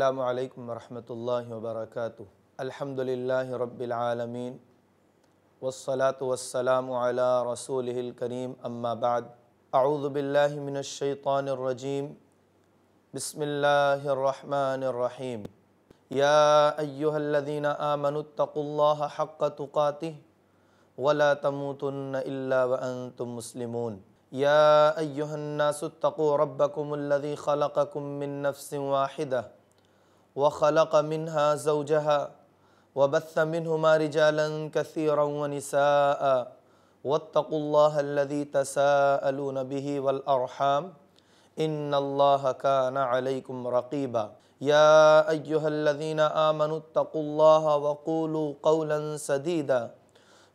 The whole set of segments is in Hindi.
अल्लाम वरहमल वर्क अल्हम्दुलिल्लाह रब्बिल आलमीन वस्सलातु वस्सलामु अला रसूलिहिल करीम अम्मा बाद अऊज़ु बिल्लाहि मिनश शैतानिर रजीम बिस्मिल्लाहिर रहमानिर रहीम या अय्युहल्लज़ीना आमनु तक़ुल्लाह हक़्क़ तुक़ातिह वला तमूतुन्ना इल्ला व अंतुम मुस्लिमून या अय्युहन्नासु तक़ू रब्बकुमुल्लज़ी खलक़कुम मिन नफ़्सिन वाहिदह वख़लक़ मिनहा जवजहा वबस मिनहुमा रिजालन कसीरा वनिसाअ वत्तक़ुल्लाहल्लज़ी तसाअलून बिही वल अरहम इन्नल्लाह कान अलैकुम रक़ीबा या अय्युहल्लज़ीन आमनुत्तक़ुल्लाह वक़ूलू क़ौलन सदीदा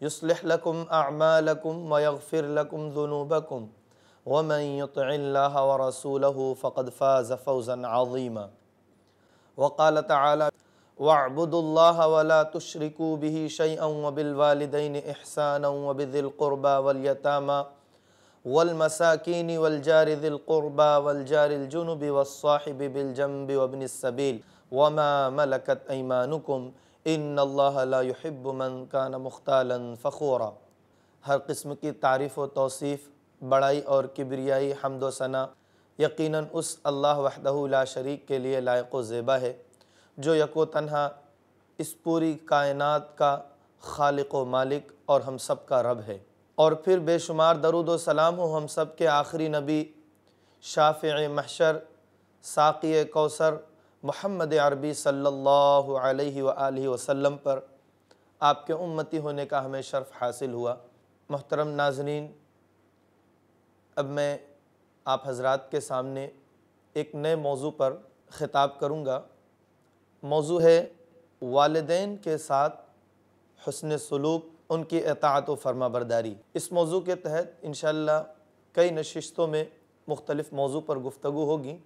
युस्लिह लकुम अमालकुम वयगफ़िर लकुम ذुनूबकुम वमन युतिल्लाह व रसूलहू फ़क़द फ़ाज़ फ़ौज़न अज़ीमा वक़ाल ताली वाबुदुल्ला वला तुशरिकू बिही शयन वबिलवालदैन एहसान वबिलक़ुरबा वलयतामा वलमसाकिन वलजारदिलक़ुरबा वलजारजुनब वसाहिब बिलजम्ब वबनसबील वमा मलकत ऐमानुकुम इन लाहब्बमन का मुख्तालन फ़खोरा हर किस्म की तारीफ़ व तोसीफ़ बड़ाई और किबरियाई हमदोसना यकीन उस अल्लाह वहदहुल्ला शरीक के लिए लायक ज़ेबा है जो यको तनहा इस पूरी कायनात का खालिक व मालिक और हम सब का रब है और फिर बेशुमार दरुद व सलाम हो हम सब के आखिरी नबी शाफ़ महशर साक़ी कौसर मोहम्मद अरबी सल्लल्लाहु अलैहि सल्ला वसल्लम पर आपके उम्मती होने का हमें शर्फ़ हासिल हुआ मोहतरम नाजरीन अब मैं आप हजरात के सामने एक नए मौजू पर ख़िताब करूँगा मौजू है वालदेन के साथ हसन सलूक उनकी अतात फरमा बरदारी इस मौजू के तहत इन कई नशस्तों में मुख्तलिफ मौजू पर गुफ्तु होगी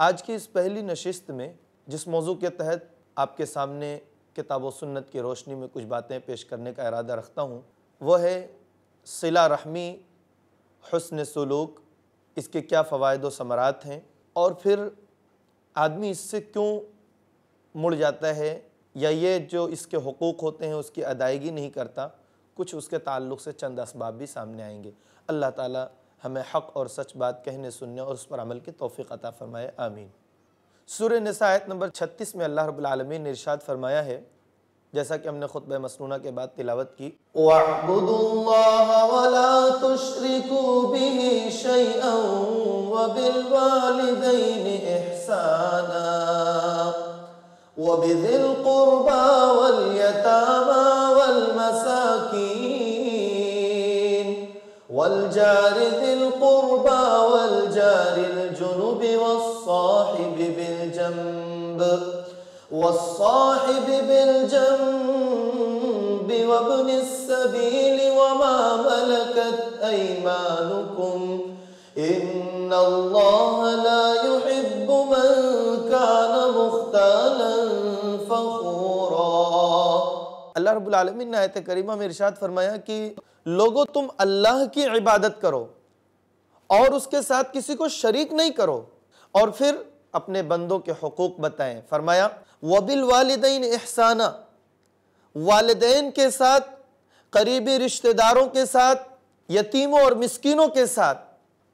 आज की इस पहली नशस्त में जिस मौजू के तहत आपके सामने किताब सुन्नत की रोशनी में कुछ बातें पेश करने का इरादा रखता हूँ वह है सिला रहमी हसन सलूक इसके क्या फ़वाद समरात हैं और फिर आदमी इससे क्यों मुड़ जाता है या ये जो इसके हकूक़ होते हैं उसकी अदायगी नहीं करता कुछ उसके ताल्लुक से चंद इसबाब भी सामने आएंगे अल्लाह ताला हमें हक़ और सच बात कहने सुनने और उस पर अमल की तोफ़ी अता फ़रमाए आमीन सुर नसायत नंबर 36 में अल्लाह रब्लम ने इरशाद फरमाया है جیسا کہ ہم نے خطبہ مسنونہ کے بعد تلاوت کی وَاعْبُدُ اللَّهَ وَلَا تُشْرِكُوا بِهِ شَيْئًا وَبِالْوَالِدَيْنِ اِحْسَانًا وَبِذِي الْقُرْبَى وَالْيَتَامَى وَالْمَسَاكِينَ وَالْجَارِ ذِي الْقُرْبَى وَالْجَارِ الْجُنُبِ وَالصَّاحِبِ بِالْجَنْبِ والصاحب بالجنب وابن السبيل وما ملكت أيمانكم إن الله لا يحب من كان مختالا فخورا अल्लाह रब्बुल आलमीन ने आयत करीमा में इरशाद फरमाया कि लोगों तुम अल्लाह की इबादत करो और उसके साथ किसी को शरीक नहीं करो और फिर अपने बंदों के हकूक़ बताएं फरमाया वबिल वालदेन एहसाना वालदेन के साथ करीबी रिश्तेदारों के साथ यतीमों और मिसकिनों के साथ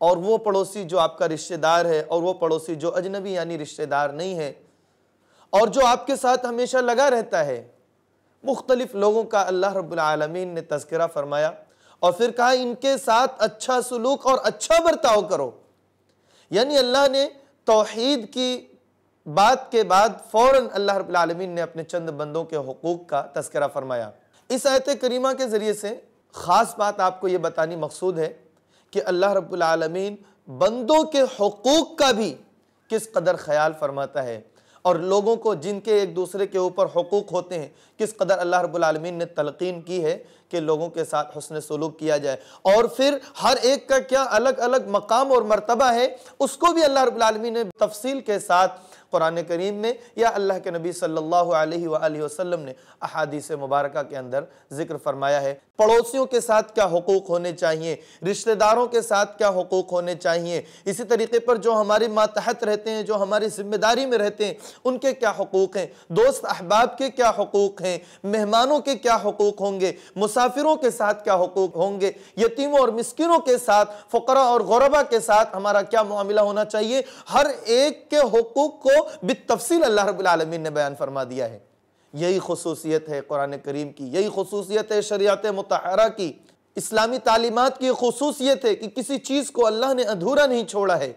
और वो पड़ोसी जो आपका रिश्तेदार है और वो पड़ोसी जो अजनबी यानी रिश्तेदार नहीं है और जो आपके साथ हमेशा लगा रहता है मुख्तलिफ लोगों का अल्लाह रबालमीन ने तस्करा फरमाया और फिर कहा इनके साथ अच्छा सलूक और अच्छा बर्ताव करो यानी अल्लाह ने तोहद की बात के बाद फौरन अल्लाह रबालमीन ने अपने चंद बंदों के हकूक़ का तस्करा फरमाया इस आयत करीमा के ज़रिए से ख़ास बात आपको ये बतानी मकसूद है कि अल्लाह रबालमीन बंदों के हकूक़ का भी किस कदर ख्याल फरमाता है और लोगों को जिनके एक दूसरे के ऊपर हकूक़ होते हैं किस कदर अल्लाह रबालमीन ने तलकिन की है कि लोगों के साथ हसन सलूक किया जाए और फिर हर एक का क्या अलग अलग मकाम और मरतबा है उसको भी अल्लाह रबालमीन ने तफसील के साथ कुरान करीम में या अल्लाह के नबी सल्लल्लाहु अलैहि वसल्लम ने अहादीस मुबारक के अंदर जिक्र फरमाया है पड़ोसियों के साथ क्या हकूक़ होने चाहिए रिश्तेदारों के साथ क्या हकूक़ होने चाहिए इसी तरीके पर जो हमारे मातहत रहते हैं जो हमारी जिम्मेदारी में रहते हैं उनके क्या हकूक़ हैं दोस्त अहबाब के क्या हकूक़ हैं हैं मेहमानों के क्या हकूक़ होंगे मुसाफिरों के साथ क्या हकूक़ होंगे यतीमों और मिस्किनों के साथ फ़करा और गौरबा के साथ हमारा क्या मामला होना चाहिए हर एक के हकूक़ को बितफसील अल्लाह रबालमीन ने बयान फरमा दिया है यही खसूसियत है कुरान करीम की यही खसूसियत है शरीत मतहरा की इस्लामी तालीमत की खसूसियत है कि किसी चीज़ को अल्लाह ने अधूरा नहीं छोड़ा है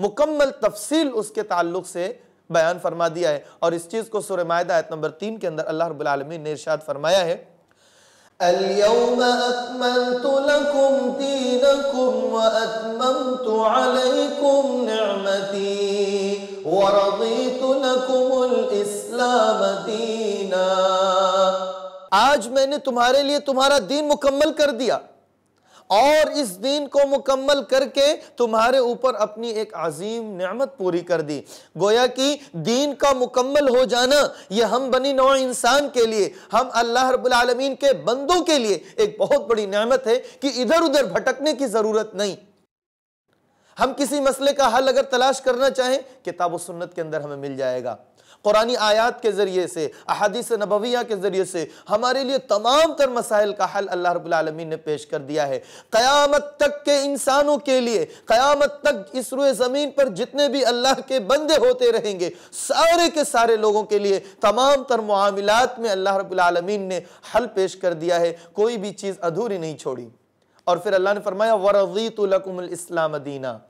मुकम्मल तफसील उसके ताल्लुक से बयान फरमा दिया है और इस चीज़ को सुर आयत नंबर तीन के अंदर अल्लाह रबालमीन ने इर्शाद फरमाया है اليوم لكم دينكم عليكم نعمتي ورضيت لكم الإسلام دينا आज मैंने तुम्हारे लिए तुम्हारा दीन मुकम्मल कर दिया और इस दिन को मुकम्मल करके तुम्हारे ऊपर अपनी एक अजीम नमत पूरी कर दी गोया कि दीन का मुकम्मल हो जाना यह हम बनी नौ इंसान के लिए हम अल्लाह रबालमीन के बंदों के लिए एक बहुत बड़ी नमत है कि इधर उधर भटकने की ज़रूरत नहीं हम किसी मसले का हल अगर तलाश करना चाहें किताब सुन्नत के अंदर हमें मिल जाएगा कुरानी आयात के ज़रिए से अहादीस नबविया के ज़रिए से हमारे लिए तमाम तर मसाइल का हल अल्लाह रबालमीन ने पेश कर दिया है क्यामत तक के इंसानों के लिए क्यामत तक इस रुए ज़मीन पर जितने भी अल्लाह के बंदे होते रहेंगे सारे के सारे लोगों के लिए तमाम तर मामलात में अल्लाह रबालमीन ने हल पेश कर दिया है कोई भी चीज़ अधूरी नहीं छोड़ी और फिर अल्लाह ने फरमाया वरजीत लकुम इस्लाम दीना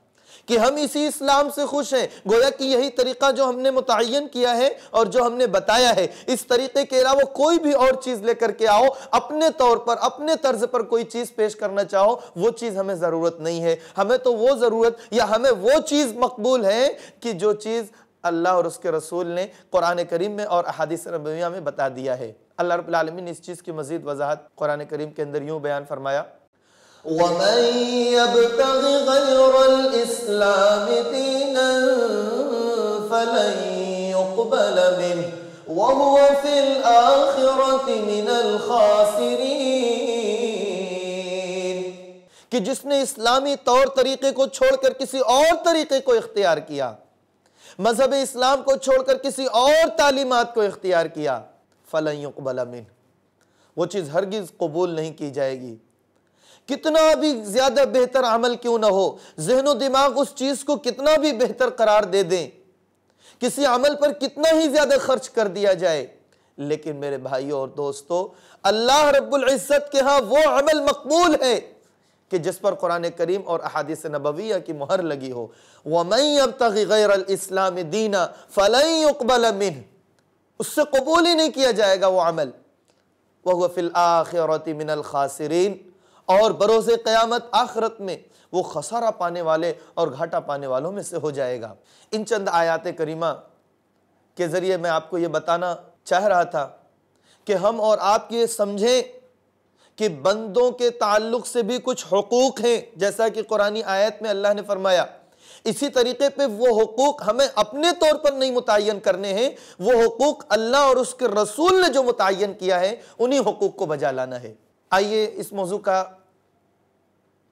कि हम इसी इस्लाम से खुश हैं गोया कि यही तरीका जो हमने मुतन किया है और जो हमने बताया है इस तरीके के अलावा कोई भी और चीज़ लेकर के आओ अपने तौर पर अपने तर्ज पर कोई चीज़ पेश करना चाहो वो चीज़ हमें ज़रूरत नहीं है हमें तो वो ज़रूरत या हमें वो चीज़ मकबूल है कि जो चीज़ अल्लाह और उसके रसूल ने कुरान करीम में और अहादिस में बता दिया है अल्लाह रबालमीन ने इस चीज़ की मज़ीद वजाहत कुरान करीम के अंदर यूं बयान फरमाया ومن يبتغ غير الإسلام دينا فلن يقبل منه وهو في الآخرة من الخاسرين कि जिसने इस्लामी तौर तरीके को छोड़कर किसी और तरीके को इख्तियार किया मजहब इस्लाम को छोड़कर किसी और तालीमत को इख्तियार किया फ़लन युकबला मिन वो चीज़ हरगिज़ कबूल नहीं की जाएगी कितना भी ज़्यादा बेहतर अमल क्यों ना हो जहनो दिमाग उस चीज़ को कितना भी बेहतर करार दे दें किसी अमल पर कितना ही ज़्यादा खर्च कर दिया जाए लेकिन मेरे भाइयों और दोस्तों अल्लाह रब्ज़त के यहाँ वो अमल मकबूल है कि जिस पर कुरान करीम और अहादिस नबविया की मुहर लगी हो वमई अब तक गैर इस्लाम दीना फ़लई उकबल मिन उससे कबूल ही नहीं किया जाएगा वो अमल वह फिल आखिर मिनल खासरीन और बरोज़ क़यामत आखरत में वो खसारा पाने वाले और घाटा पाने वालों में से हो जाएगा इन चंद आयात करीमा के ज़रिए मैं आपको ये बताना चाह रहा था कि हम और आप ये समझें कि बंदों के ताल्लुक से भी कुछ हकूक़ हैं जैसा कि कुरानी आयत में अल्लाह ने फरमाया इसी तरीके पे वो हकूक़ हमें अपने तौर पर नहीं मुतन करने हैं वो हकूक़ अल्लाह और उसके रसूल ने जो मुतन किया है उन्हीं हकूक़ को बजा लाना है आइए इस मौजू का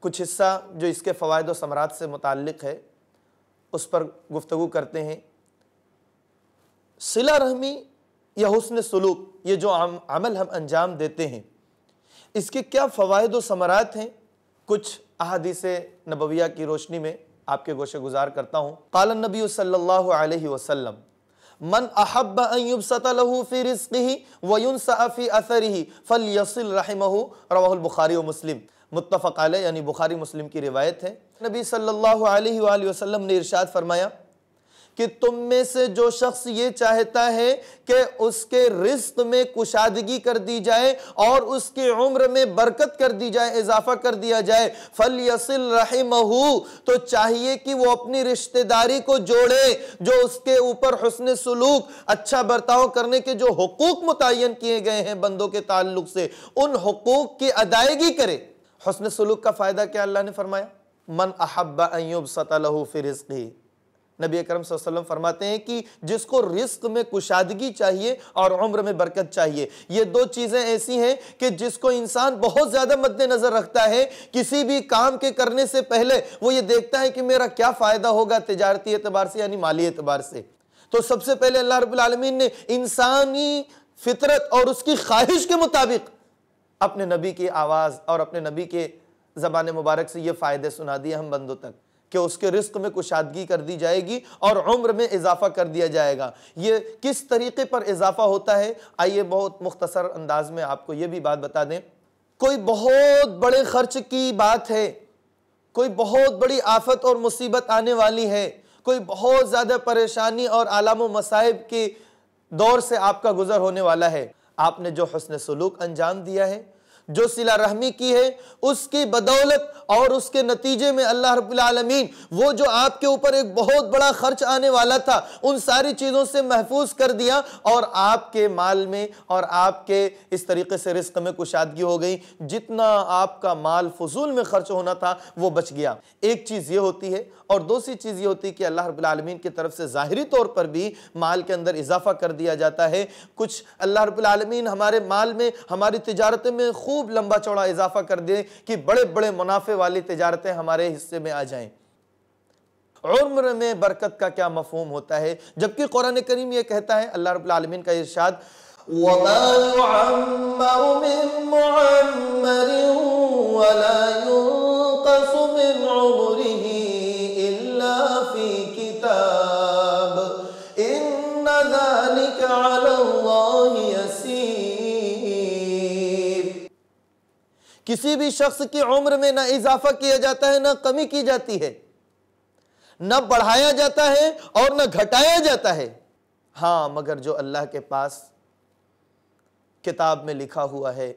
कुछ हिस्सा जो इसके फ़वाद समरात से मुतक़ है उस पर गुफ्तु करते हैं सिला रहमी या हसन सलूक ये जो आम, अमल हम अंजाम देते हैं इसके क्या फ़वाद समरात हैं कुछ अहादीस नबविया की रोशनी में आपके गोशे गुजार करता हूँ काल नबी सल्लल्लाहु अलैहि मन अहब फ़िर वयुन सफ़ी असर ही फ़ल यसिल रहमहू रवाहुल बुखारी व मुस्लिम मुतफ़ आल यानी बुखारी मुस्लिम की रिवायत है नबी सल्लल्लाहु अलैहि वसल्लम ने इरशाद फरमाया कि तुम में से जो शख्स ये चाहता है कि उसके रिस्क में कुशादगी कर दी जाए और उसकी उम्र में बरकत कर दी जाए इजाफा कर दिया जाए फल यसिल रहमहू तो चाहिए कि वो अपनी रिश्तेदारी को जोड़े जो उसके ऊपर हसन सलूक अच्छा बर्ताव करने के जो हकूक मुतन किए गए हैं बंदों के ताल्लुक से उन हकूक की अदायगी करे हसन सलूक का फ़ायदा क्या अल्लाह ने फरमाया मन अहब्बा अयूब फिर नबी करम वसल्लम फरमाते हैं कि जिसको रिस्क में कुशादगी चाहिए और उम्र में बरकत चाहिए ये दो चीज़ें ऐसी हैं कि जिसको इंसान बहुत ज़्यादा मद्देनजर नज़र रखता है किसी भी काम के करने से पहले वो ये देखता है कि मेरा क्या फ़ायदा होगा तजारती एतबार से यानी माली एतबार से तो सबसे पहले अल्लाह रबालमीन ने इंसानी फितरत और उसकी ख्वाहिश के मुताबिक अपने नबी की आवाज़ और अपने नबी के ज़बान मुबारक से ये फ़ायदे सुना दिए हम बंदों तक कि उसके रिस्क में कुशादगी कर दी जाएगी और उम्र में इजाफा कर दिया जाएगा ये किस तरीके पर इजाफा होता है आइए बहुत मुख्तसर अंदाज में आपको ये भी बात बता दें कोई बहुत बड़े खर्च की बात है कोई बहुत बड़ी आफत और मुसीबत आने वाली है कोई बहुत ज़्यादा परेशानी और आलाम मसाइब के दौर से आपका गुजर होने वाला है आपने जो हसन सलूक अंजाम दिया है जो सिला रहमी की है उसकी बदौलत और उसके नतीजे में अल्लाह रबालमीन वो जो आपके ऊपर एक बहुत बड़ा खर्च आने वाला था उन सारी चीज़ों से महफूज कर दिया और आपके माल में और आपके इस तरीके से रिस्क में कुशादगी हो गई जितना आपका माल फजूल में खर्च होना था वो बच गया एक चीज़ ये होती है और दूसरी चीज़ ये होती है कि अल्लाह रबालमीन की तरफ से ज़ाहरी तौर पर भी माल के अंदर इजाफा कर दिया जाता है कुछ अल्लाह रबालमीन हमारे माल में हमारी तजारत में खूब लंबा चौड़ा इजाफा कर दें कि बड़े बड़े मुनाफे वाली तजारतें हमारे हिस्से में आ जाएँ उम्र में बरकत का क्या मफहम होता है जबकि कुरान करीम ये कहता है अल्लाह रबालमीन का इर्शाद वला किसी भी शख्स की उम्र में ना इजाफा किया जाता है ना कमी की जाती है ना बढ़ाया जाता है और ना घटाया जाता है हाँ मगर जो अल्लाह के पास किताब में लिखा हुआ है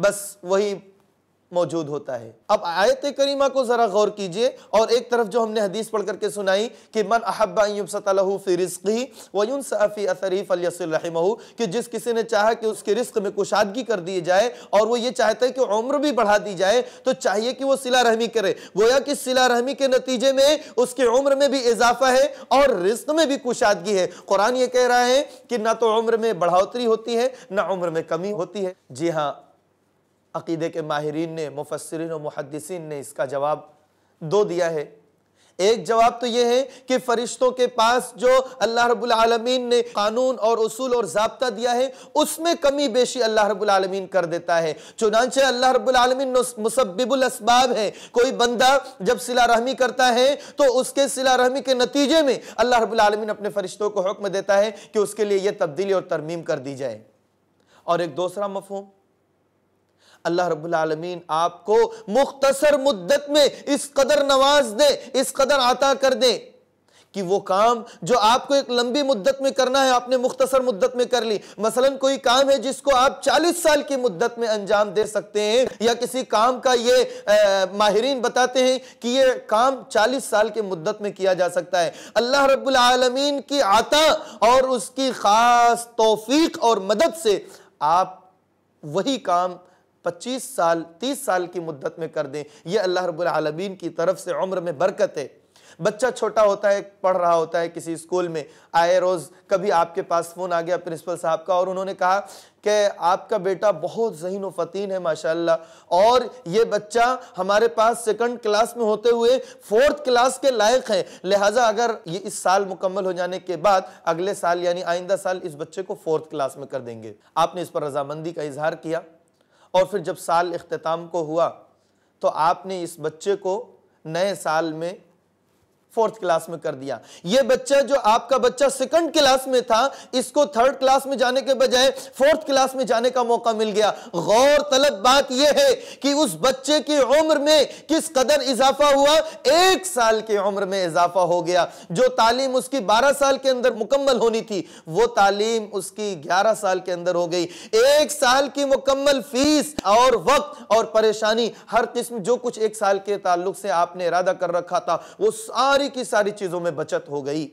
बस वही मौजूद होता है अब आयत करीमा को ज़रा गौर कीजिए और एक तरफ जो हमने हदीस पढ़ करके सुनाई कि मन अहबाफ़ी कि जिस किसी ने चाहा कि उसके रिस्क में कुशादगी कर दी जाए और वो ये चाहता है कि उम्र भी बढ़ा दी जाए तो चाहिए कि वो सिला रहमी करे गोया कि सिला रहमी के नतीजे में उसकी उम्र में भी इजाफा है और रिस्क में भी कुशादगी है कुरान ये कह रहा है कि ना तो उम्र में बढ़ोतरी होती है ना उम्र में कमी होती है जी हाँ अक़ीदे के माहरीन ने मुफसरिन और मुहदसिन ने इसका जवाब दो दिया है एक जवाब तो यह है कि फ़रिश्तों के पास जो अल्लाह रब्बुल आलमीन ने कानून और उसूल और जबता दिया है उसमें कमी बेशी अल्लाह रब्बुल आलमीन कर देता है चुनाचे अल्लाह रब्बुल आलमीन मुसब्बिबुल असबाब है कोई बंदा जब सिला रहमी करता है तो उसके सिला रहमी के नतीजे में अल्लाह रब्बुल आलमीन अपने फ़रिश्तों को हुक्म देता है कि उसके लिए यह तब्दीली और तरमीम कर दी जाए और एक दूसरा मफहम अल्लाह रबालमीन आपको मुख्तसर मुद्दत में इस कदर नवाज दे इस कदर आता कर दे कि वो काम जो आपको एक लंबी मुद्दत में करना है आपने मुख्तसर मुद्दत में कर ली मसलन कोई काम है जिसको आप 40 साल की मुद्दत में अंजाम दे सकते हैं या किसी काम का ये आ, माहरीन बताते हैं कि ये काम 40 साल की मुद्दत में किया जा सकता है अल्लाह रब्बुल आलमीन की आता और उसकी खास तोफीक और मदद से आप वही काम पच्चीस साल तीस साल की मुद्दत में कर दें यह अल्लाह रबालमीन की तरफ से उम्र में बरकत है बच्चा छोटा होता है पढ़ रहा होता है किसी स्कूल में आए रोज़ कभी आपके पास फ़ोन आ गया प्रिंसिपल साहब का और उन्होंने कहा कि आपका बेटा बहुत जहन व फ़तीन है माशाल्लाह और ये बच्चा हमारे पास सेकंड क्लास में होते हुए फोर्थ क्लास के लायक है लिहाजा अगर ये इस साल मुकम्मल हो जाने के बाद अगले साल यानी आइंदा साल इस बच्चे को फोर्थ क्लास में कर देंगे आपने इस पर रजामंदी का इजहार किया और फिर जब साल अख्ताम को हुआ तो आपने इस बच्चे को नए साल में फोर्थ क्लास में कर दिया ये बच्चा जो आपका बच्चा सेकंड क्लास में था इसको थर्ड क्लास में जाने के बजाय फोर्थ क्लास में जाने का मौका मिल गया गौर तलब बात यह है कि उस बच्चे की उम्र में किस कदर इजाफा हुआ एक साल की उम्र में इजाफा हो गया जो तालीम उसकी बारह साल के अंदर मुकम्मल होनी थी वो तालीम उसकी ग्यारह साल के अंदर हो गई एक साल की मुकम्मल फीस और वक्त और परेशानी हर किस्म जो कुछ एक साल के ताल्लुक से आपने इरादा कर रखा था वो सारी सारी की सारी चीज़ों में बचत हो गई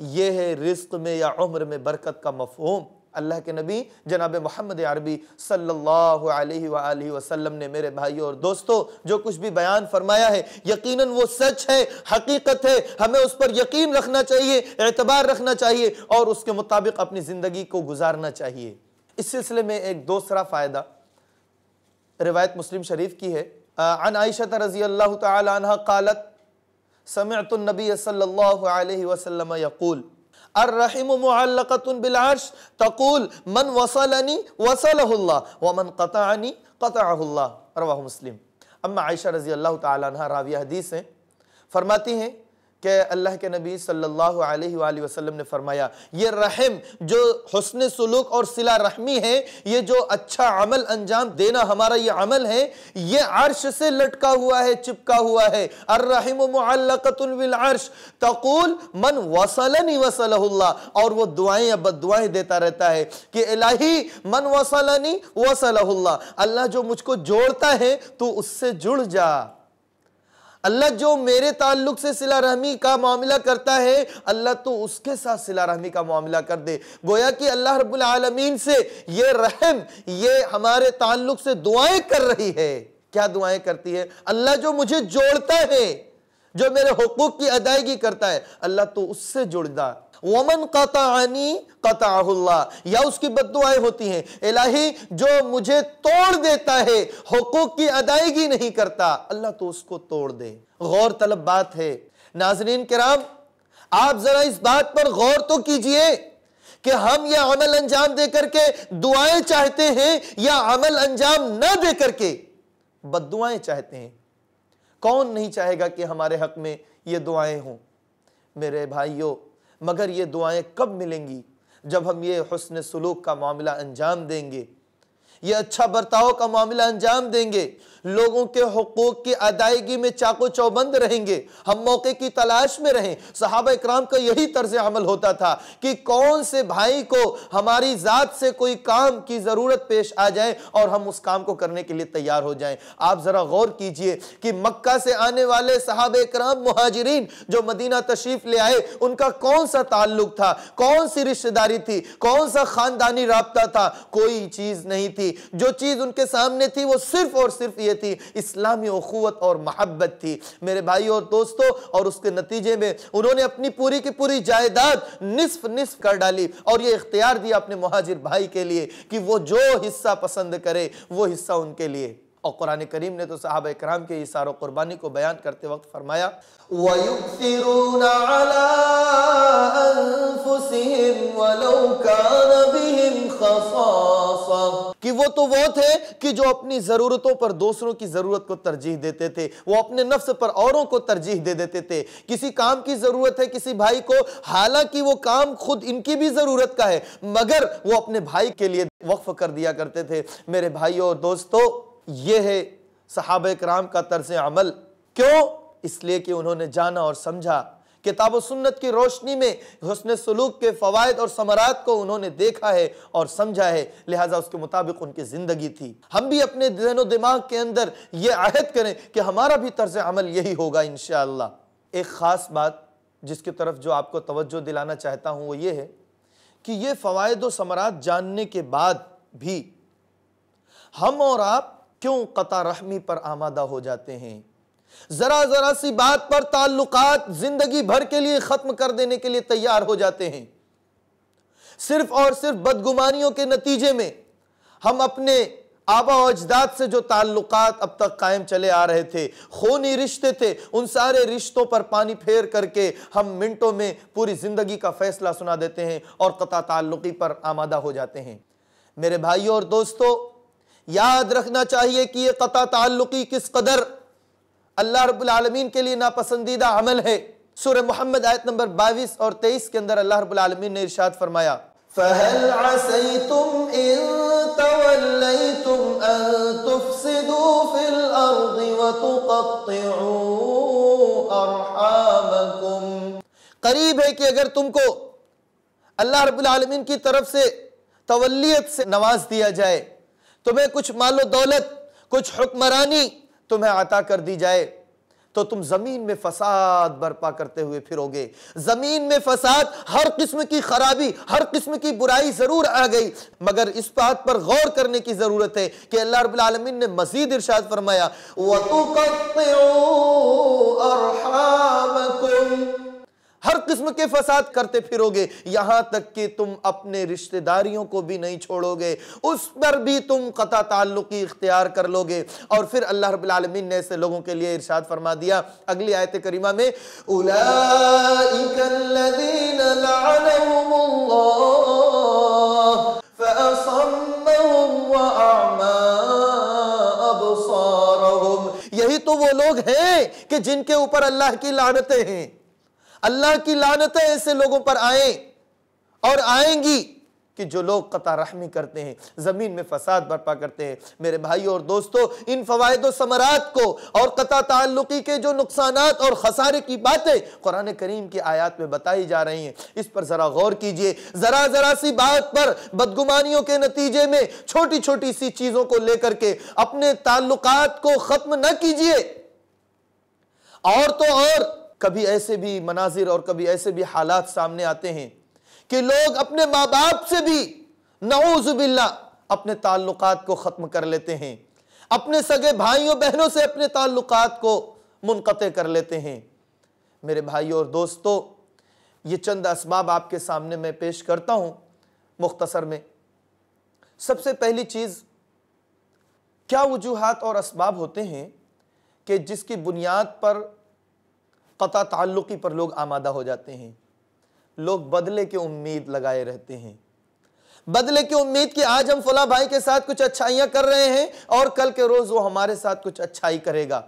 यह है रिस्क में या उम्र में बरकत का मफहम अल्लाह के नबी जनाब मोहम्मद अरबी सल्लल्लाहु अलैहि वसल्लम वसल्लम ने मेरे भाइयों और दोस्तों जो कुछ भी बयान फरमाया है यकीनन वो सच है हकीकत है हमें उस पर यकीन रखना चाहिए एतबार रखना चाहिए और उसके मुताबिक अपनी ज़िंदगी को गुजारना चाहिए इस सिलसिले में एक दूसरा फ़ायदा रिवायत मुस्लिम शरीफ की है अन आयशत रज़ी अल्लाह तला कालत समतुलनबी सल्ला वसलम यकूल अर्रहिमुअल्लकतुलबिलार्श तकूल मन वसलनी वसलहुल्ला वमन कतानी कताहुल्ला रवा मुस्लिम अम्मा आयशा रज़ी अल्लाह ताला राविया हदीस हैं फरमाती हैं कि अल्लाह के नबी सल्लल्लाहु अलैहि वसल्लम ने फरमाया ये रहम जो हसन सलूक और सिला रहमी है ये जो अच्छा अमल अंजाम देना हमारा ये अमल है ये अर्श से लटका हुआ है चिपका हुआ है अर्रहिमकतुलर्श तकुल मन वसलनी वसल्ला और वो दुआएं अब बद दुआएं देता रहता है कि अलाही मन वसलनी वसल्ला अल्लाह जो मुझको जोड़ता है तो उससे जुड़ जा अल्लाह जो मेरे ताल्लुक से सिला रहमी का मामला करता है अल्लाह तो उसके साथ सिला रहमी का मामला कर दे गोया कि अल्लाह रबालमीन से ये रहम ये हमारे ताल्लुक से दुआएं कर रही है क्या दुआएं करती है अल्लाह जो मुझे जोड़ता है जो मेरे हकूक़ की अदायगी करता है अल्लाह तो उससे जुड़दा वमन कतानी कताहुल्ला या उसकी बदुआएं होती हैं इलाही जो मुझे तोड़ देता है हकूक की अदायगी नहीं करता अल्लाह तो उसको तोड़ दे गौर तलब बात है नाजरीन कराम आप जरा इस बात पर गौर तो कीजिए कि हम यह अमल अंजाम दे करके दुआएं चाहते हैं या अमल अंजाम ना दे करके बदुआएं चाहते हैं कौन नहीं चाहेगा कि हमारे हक में ये दुआएं हों मेरे भाइयों मगर ये दुआएं कब मिलेंगी जब हम ये हसन सलूक का मामला अंजाम देंगे ये अच्छा बर्ताव का मामला अंजाम देंगे लोगों के हकूक़ की अदायगी में चाको चौबंद रहेंगे हम मौके की तलाश में रहें साहब इक्राम का यही तर्ज अमल होता था कि कौन से भाई को हमारी ज़ात से कोई काम की ज़रूरत पेश आ जाए और हम उस काम को करने के लिए तैयार हो जाएं आप ज़रा गौर कीजिए कि मक्का से आने वाले साहब इक्राम महाजरीन जो मदीना तशरीफ़ ले आए उनका कौन सा ताल्लुक था कौन सी रिश्तेदारी थी कौन सा ख़ानदानी रबता था कोई चीज़ नहीं थी थी जो चीज़ उनके सामने थी वो सिर्फ और सिर्फ ये थी इस्लामी अखुवत और महब्बत थी मेरे भाई और दोस्तों और उसके नतीजे में उन्होंने अपनी पूरी की पूरी जायदाद निसफ निसफ कर डाली और ये इख्तियार दिया अपने महाजिर भाई के लिए कि वो जो हिस्सा पसंद करे वो हिस्सा उनके लिए और कुरान करीम ने तो साहब कराम के इशार क़ुरबानी को बयान करते वक्त फरमाया कि वो तो वो थे कि जो अपनी ज़रूरतों पर दूसरों की ज़रूरत को तरजीह देते थे वो अपने नफ्स पर औरों को तरजीह दे देते थे किसी काम की ज़रूरत है किसी भाई को हालांकि वो काम खुद इनकी भी ज़रूरत का है मगर वो अपने भाई के लिए वक्फ कर दिया करते थे मेरे भाइयों और दोस्तों ये है सहाब कराम का तर्ज अमल क्यों इसलिए कि उन्होंने जाना और समझा किताब सुन्नत की रोशनी में हसन सलूक के फ़वाद और समरात को उन्होंने देखा है और समझा है लिहाजा उसके मुताबिक उनकी ज़िंदगी थी हम भी अपने जहन दिमाग के अंदर ये आहद करें कि हमारा भी तर्ज अमल यही होगा इन एक ख़ास बात जिसकी तरफ जो आपको तवज्जो दिलाना चाहता हूँ वो ये है कि ये फ़वाद व समरात जानने के बाद भी हम और आप क्यों कता रहमी पर आमादा हो जाते हैं जरा जरा सी बात पर ताल्लुकात जिंदगी भर के लिए खत्म कर देने के लिए तैयार हो जाते हैं सिर्फ और सिर्फ बदगुमानियों के नतीजे में हम अपने आबा अजदाद से जो ताल्लुकात अब तक कायम चले आ रहे थे खूनी रिश्ते थे उन सारे रिश्तों पर पानी फेर करके हम मिनटों में पूरी ज़िंदगी का फैसला सुना देते हैं और कता ताल्लुकी पर आमादा हो जाते हैं मेरे भाइयों और दोस्तों याद रखना चाहिए कि यह कता ताल्लुकी किस कदर अल्लाह रबालमीन के लिए नापसंदीदा अमल है सुर मोहम्मद आयत नंबर बाईस और तेईस के अंदर अल्लाह रबालमीन ने इर्शाद फरमाया फहल असैतुम इन तवल्लैतुम अन तुफसिदू फिल अर्दि व तुकत्तिऊ अरहामकुम करीब है कि अगर तुमको अल्लाह आलमीन की तरफ से तवल्लियत से नवाज दिया जाए तुम्हें कुछ मालो दौलत कुछ हुक्मरानी तुम्हें अता कर दी जाए तो तुम जमीन में फसाद बर्पा करते हुए फिरोगे जमीन में फसाद हर किस्म की खराबी हर किस्म की बुराई जरूर आ गई मगर इस बात पर गौर करने की जरूरत है कि अल्लाह रब्बुल आलमीन ने मजीद इरशाद फरमाया हर किस्म के फसाद करते फिरोगे यहां तक कि तुम अपने रिश्तेदारियों को भी नहीं छोड़ोगे उस पर भी तुम कता ताल्लुकी इख्तियार कर लोगे और फिर अल्लाह रबालमीन ने ऐसे लोगों के लिए इर्शाद फरमा दिया अगली आयत करीमा में यही तो वो लोग हैं कि जिनके ऊपर अल्लाह की लानतें हैं अल्लाह की लानतें ऐसे लोगों पर आए और आएंगी कि जो लोग कता रहमी करते हैं ज़मीन में फसाद बर्पा करते हैं मेरे भाई और दोस्तों इन फ़वाद समरात को और कता ताल्लुकी के जो नुकसान और खसारे की बातें कुरान करीम की आयात में बताई जा रही हैं इस पर ज़रा गौर कीजिए ज़रा ज़रा सी बात पर बदगुमानियों के नतीजे में छोटी छोटी सी चीज़ों को लेकर के अपने ताल्लुक को ख़त्म न कीजिए और तो और कभी ऐसे भी मनाजिर और कभी ऐसे भी हालात सामने आते हैं कि लोग अपने माँ बाप से भी नऊजुबिल्ला अपने ताल्लुक को ख़त्म कर लेते हैं अपने सगे भाइयों बहनों से अपने ताल्लुक को मुनक़ कर लेते हैं मेरे भाई और दोस्तों ये चंद इसबाब आपके सामने मैं पेश करता हूँ मुख्तसर में सबसे पहली चीज़ क्या वजूहत और इसबाब होते हैं कि जिसकी बुनियाद पर क़ता ताल्लुकी पर लोग आमादा हो जाते हैं लोग बदले के उम्मीद लगाए रहते हैं बदले की उम्मीद कि आज हम फुला भाई के साथ कुछ अच्छाइयां कर रहे हैं और कल के रोज वो हमारे साथ कुछ अच्छाई करेगा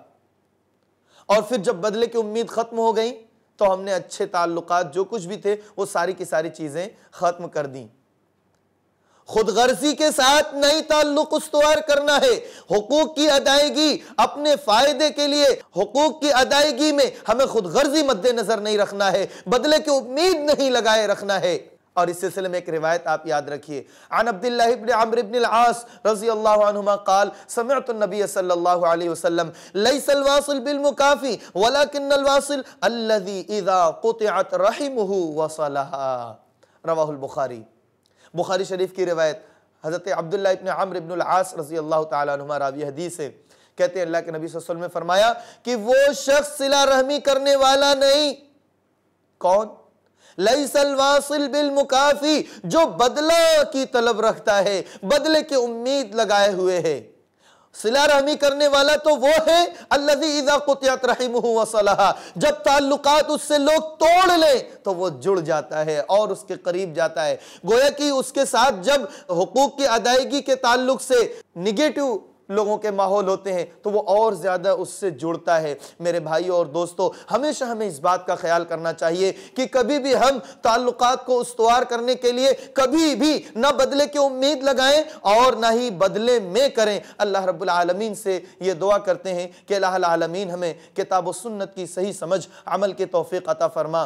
और फिर जब बदले की उम्मीद खत्म हो गई तो हमने अच्छे ताल्लुकात जो कुछ भी थे वो सारी की सारी चीज़ें ख़त्म कर दी खुद गर्जी के साथ नई ताल्लुक उसवार करना है हकूक की अदायगी अपने फायदे के लिए हकूक की अदायगी में हमें खुद गर्जी मद्देनजर नहीं रखना है बदले की उम्मीद नहीं लगाए रखना है और इस सिलसिले में एक रिवायत आप याद रखिए अन अब्दुल्लाबिन आस रवाहुल बुखारी बुखारी शरीफ की रवायत हज़रत अब्दुल्ला इबन आमर इबन आस रजी अल्लाह तुमा रावी हदीस है कहते हैं अल्लाह के नबी वसल्लम ने फरमाया कि वो शख्स सिला रहमी करने वाला नहीं कौन लई बिल मुकाफी जो बदला की तलब रखता है बदले की उम्मीद लगाए हुए है सिला रहमी करने वाला तो वो है अल्लात वसलाहा जब ताल्लुकात उससे लोग तोड़ लें तो वो जुड़ जाता है और उसके करीब जाता है गोया कि उसके साथ जब हकूक़ की अदायगी के ताल्लुक से निगेटिव लोगों के माहौल होते हैं तो वो और ज़्यादा उससे जुड़ता है मेरे भाई और दोस्तों हमेशा हमें इस बात का ख्याल करना चाहिए कि कभी भी हम ताल्लुक को उसवार करने के लिए कभी भी ना बदले की उम्मीद लगाएं और ना ही बदले में करें अल्लाह रबालमीन से ये दुआ करते हैं कि अलामीन हमें किताब सुन्नत की सही समझ अमल के तोफ़ी अता फरमा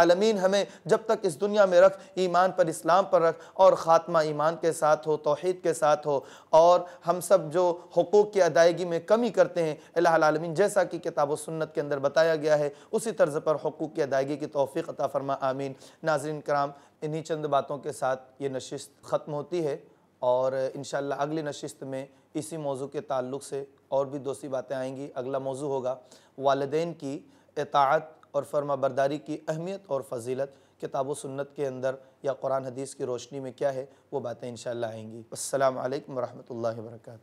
अलामीन हमें जब तक इस दुनिया में रख ईमान पर इस्लाम पर रख और ख़ात्मा ईमान के साथ हो तोहद के साथ हो और हम सब जो हकूक़ की अदायगी में कमी करते हैं अल्लामिन जैसा कि किताब सुन्नत के अंदर बताया गया है उसी तर्ज पर हकूक़ की अदायगी की तोफ़ी अता फरमा आमीन नाजरन कराम इन्हीं चंद बातों के साथ ये नशस्त ख़त्म होती है और इन अगली नशस्त में इसी मौजू के ताल्लुक से और भी दूसरी बातें आएंगी अगला मौजू होगा वालदे की इतात और फर्मा बरदारी की अहमियत और फजीलत किताब सुन्नत के अंदर या कुरान हदीस की रोशनी में क्या है वो बातें इन आएँगी असल वरहमल वर्का